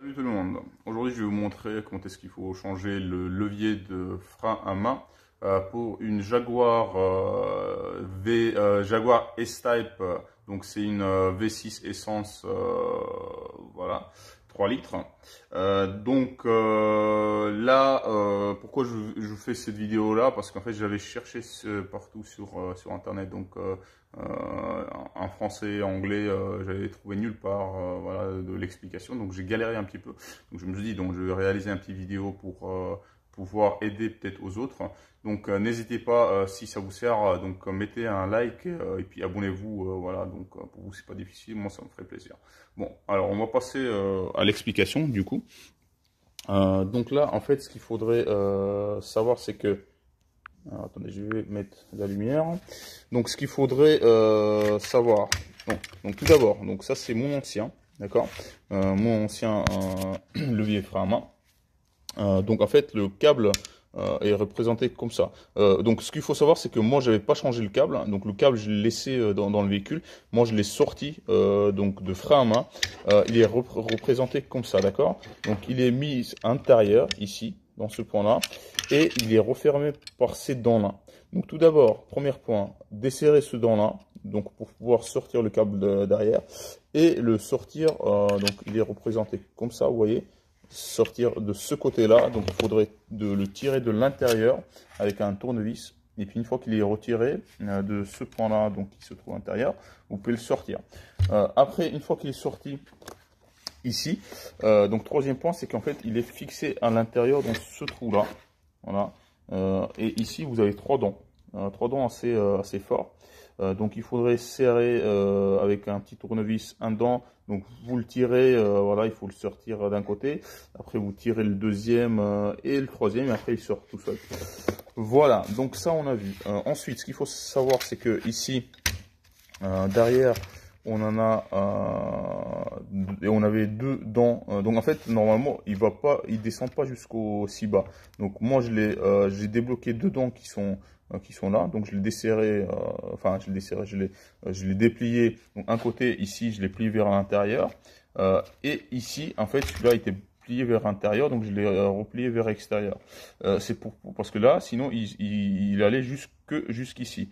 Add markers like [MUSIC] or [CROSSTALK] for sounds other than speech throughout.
Salut tout le monde, aujourd'hui je vais vous montrer comment est-ce qu'il faut changer le levier de frein à main euh, pour une Jaguar euh, V euh, Jaguar S-Type, donc c'est une V6 essence, voilà, 3 litres. Euh, donc euh, là, euh, pourquoi je, fais cette vidéo là Parce qu'en fait, j'avais cherché partout sur, sur internet, donc en français, anglais, j'avais trouvé nulle part de l'explication, donc j'ai galéré un petit peu. Donc je me suis dit, donc je vais réaliser un petit vidéo pour pouvoir aider peut-être aux autres. Donc euh, n'hésitez pas euh, si ça vous sert, euh, donc mettez un like et puis abonnez-vous. voilà, donc pour vous c'est pas difficile, moi ça me ferait plaisir. Bon, alors on va passer à l'explication du coup. donc là, en fait, ce qu'il faudrait savoir, c'est que... attendez, je vais mettre la lumière. Donc, ce qu'il faudrait savoir... Donc, tout d'abord, donc ça, c'est mon ancien, d'accord Mon ancien [COUGHS] levier frein à main. Euh, donc en fait, le câble euh, est représenté comme ça. Euh, donc ce qu'il faut savoir, c'est que moi, je n'avais pas changé le câble. Donc le câble, je l'ai laissé dans, le véhicule. Moi, je l'ai sorti donc de frein à main. il est représenté comme ça, d'accord Donc il est mis intérieur ici, dans ce point-là. Et il est refermé par ces dents-là. Donc tout d'abord, premier point, desserrer ce dent-là donc pour pouvoir sortir le câble derrière et le sortir donc il est représenté comme ça vous voyez sortir de ce côté-là. Donc il faudrait de le tirer de l'intérieur avec un tournevis. Et puis une fois qu'il est retiré euh, de ce point-là, donc il se trouve à l'intérieur, vous pouvez le sortir. Euh, après, une fois qu'il est sorti ici, euh, donc troisième point, c'est qu'en fait, il est fixé à l'intérieur dans ce trou-là. Voilà. et ici, vous avez trois dents. Trois dents assez, euh, assez fort. Euh, donc il faudrait serrer euh, avec un petit tournevis un dent. Donc vous le tirez, voilà, il faut le sortir d'un côté. Après vous tirez le deuxième et le troisième et après il sort tout seul. Voilà, donc ça on a vu. ensuite, ce qu'il faut savoir, c'est que ici, derrière, on en a euh, et on avait deux dents euh, donc en fait normalement il va pas il descend pas jusqu'au si bas donc moi je l'ai euh, j'ai débloqué deux dents qui sont là donc je l'ai desserré enfin je l'ai desserré je l'ai déplié donc un côté ici je l'ai plié vers l'intérieur et ici en fait celui-là était plié vers l'intérieur donc je l'ai replié vers l'extérieur c'est pour, parce que là sinon il, il allait jusque jusqu'ici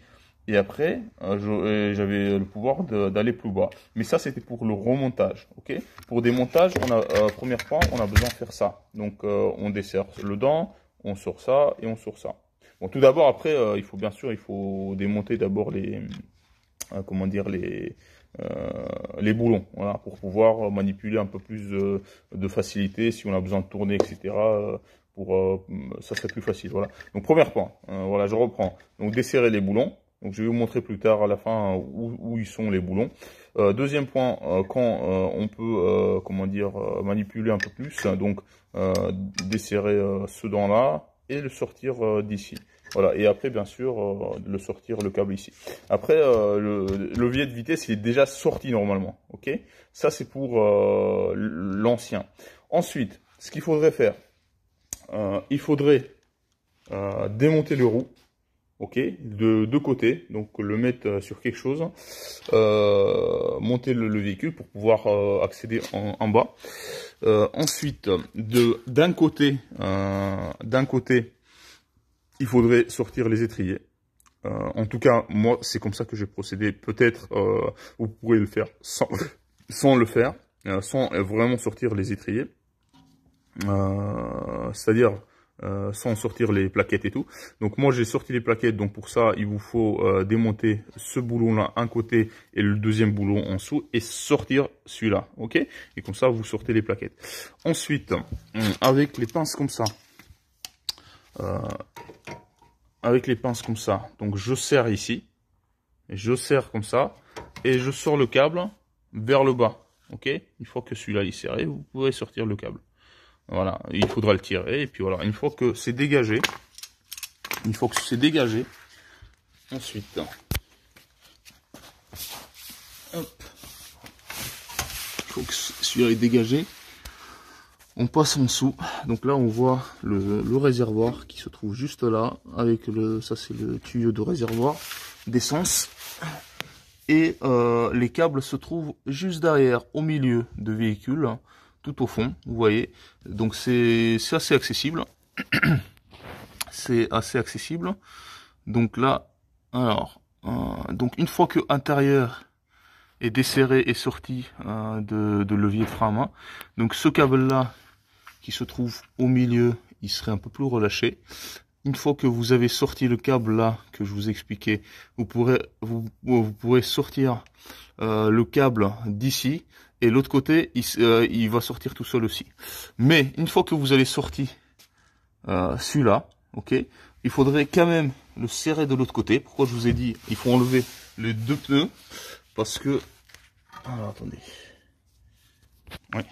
et après, euh, euh, j'avais le pouvoir d'aller plus bas. Mais ça, c'était pour le remontage. ok pour le on a, euh, première on a besoin de faire ça. Donc, on desserre le dent, on sort ça et on sort ça. Bon, tout d'abord, après, il faut bien sûr, il faut démonter d'abord les, comment dire, les, les boulons, voilà, pour pouvoir manipuler un peu plus de, facilité si on a besoin de tourner, etc. Pour, ça serait plus facile, voilà. Donc, premier point, voilà, je reprends. Donc, desserrer les boulons. Donc je vais vous montrer plus tard à la fin hein, où, ils sont les boulons. Euh, deuxième point, euh, quand euh, on peut comment dire manipuler un peu plus, hein, donc desserrer ce dent là et le sortir d'ici. Voilà, et après bien sûr le sortir le câble ici. Après le, levier de vitesse il est déjà sorti normalement, ok Ça c'est pour l'ancien. Ensuite, ce qu'il faudrait faire, il faudrait démonter le roue ok, de deux côtés, donc le mettre euh, sur quelque chose, euh, monter le, véhicule pour pouvoir euh, accéder en, bas. ensuite, de d'un côté, d'un côté, il faudrait sortir les étriers. en tout cas, moi, c'est comme ça que j'ai procédé. Peut-être vous pourrez le faire sans, [LAUGHS] sans le faire, sans vraiment sortir les étriers. C'est-à-dire euh, sans sortir les plaquettes et tout. Donc moi j'ai sorti les plaquettes, donc pour ça il vous faut euh, démonter ce boulon là, un côté et le deuxième boulon en dessous et sortir celui-là, ok Et comme ça vous sortez les plaquettes. Ensuite, euh, avec les pinces comme ça, avec les pinces comme ça, donc je serre ici, je serre comme ça et je sors le câble vers le bas, ok Une fois que celui-là est serré, vous pouvez sortir le câble. Voilà, il faudra le tirer. Et puis voilà, une fois que c'est dégagé, une fois que c'est dégagé, ensuite, hop, il faut que celui-là est dégagé. On passe en dessous. Donc là, on voit le, réservoir qui se trouve juste là. Avec le, ça c'est le tuyau de réservoir d'essence. Et euh, les câbles se trouvent juste derrière, au milieu de véhicule. Hein tout au fond, vous voyez. Donc c'est assez accessible. [CLEARS THROAT] C'est assez accessible. Donc là, alors, euh, donc une fois que intérieur est desserré et sorti euh, de, levier de frein à main, donc ce câble-là qui se trouve au milieu, il serait un peu plus relâché. Une fois que vous avez sorti le câble là que je vous expliquais, vous pourrez vous, pourrez sortir euh, le câble d'ici et l'autre côté, euh, il, va sortir tout seul aussi. Mais une fois que vous avez sorti euh, celui-là, ok, il faudrait quand même le serrer de l'autre côté. Pourquoi je vous ai dit, il faut enlever les deux pneus parce que, alors attendez, Oui.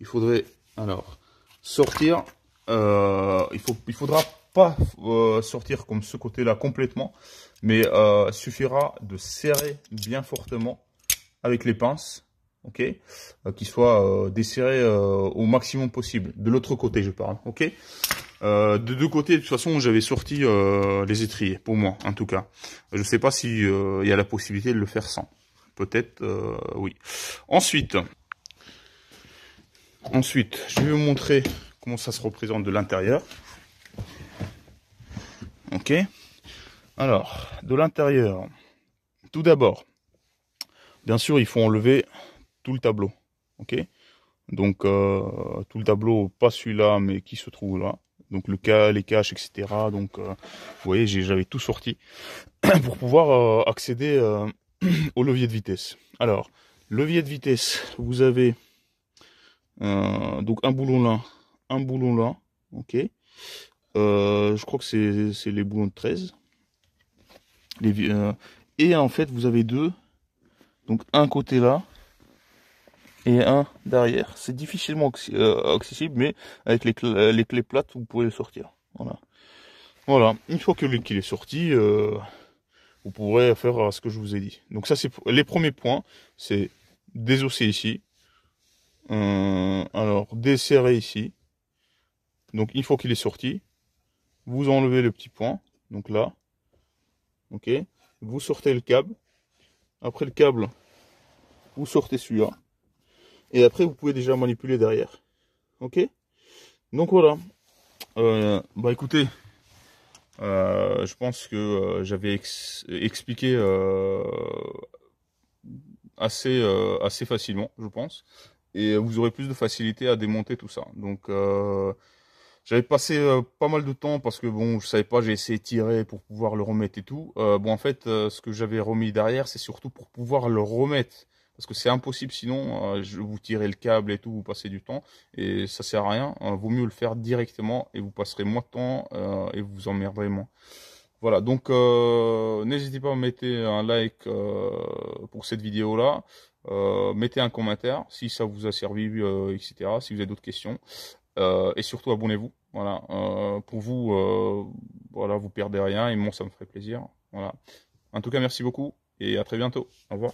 il faudrait alors sortir. Euh, il, faut, il faudra euh, sortir comme ce côté-là complètement, mais euh, suffira de serrer bien fortement avec les pinces, ok, qui euh, qu'il soit desserré au maximum possible. De l'autre côté, je parle, ok. de deux côtés, de toute façon, j'avais sorti les étriers, pour moi, en tout cas. Je sais pas si il y a la possibilité de le faire sans. Peut-être, oui. Ensuite, ensuite, je vais vous montrer comment ça se représente de l'intérieur. Alors, de l'intérieur, tout d'abord, bien sûr, il faut enlever tout le tableau. Ok Donc, euh, tout le tableau, pas celui-là, mais qui se trouve là. Donc, le cas, les caches, etc. Donc, euh, vous voyez, j'avais tout sorti [CLEARS THROAT] pour pouvoir euh, accéder [CLEARS THROAT] au levier de vitesse. Alors, levier de vitesse, vous avez donc un boulon là, un boulon là, ok euh, je crois que c'est les boulons de 13. Les, euh, et en fait, vous avez deux. Donc un côté là et un derrière. C'est difficilement euh, accessible, mais avec les, clés plates, vous pouvez le sortir. Voilà. Voilà. Une fois que qu'il est sorti, vous pourrez faire ce que je vous ai dit. Donc ça, c'est les premiers points. C'est désosser ici. alors, desserrer ici. Donc, une fois qu'il est sorti, vous enlevez le petit point, donc là, ok, vous sortez le câble, après le câble, vous sortez celui-là, et après vous pouvez déjà manipuler derrière, ok Donc voilà, euh, bah écoutez, euh, je pense que euh, j'avais expliqué assez, assez facilement, je pense, et vous aurez plus de facilité à démonter tout ça, donc... J'avais passé euh, pas mal de temps parce que bon, je savais pas, j'ai essayé de tirer pour pouvoir le remettre et tout. Euh, bon, en fait, euh, ce que j'avais remis derrière, c'est surtout pour pouvoir le remettre. Parce que c'est impossible sinon, je vous tirez le câble et tout, vous passez du temps et ça sert à rien. vaut mieux le faire directement et vous passerez moins de temps et vous vous emmerderez moins. Voilà, donc n'hésitez pas à mettre un like pour cette vidéo-là. mettez un commentaire si ça vous a servi, etc. Si vous avez d'autres questions. Euh, et surtout abonnez-vous. Voilà, euh, pour vous, vous euh, voilà, vous perdez rien et moi ça me ferait plaisir. Voilà. En tout cas, merci beaucoup et à très bientôt. Au revoir.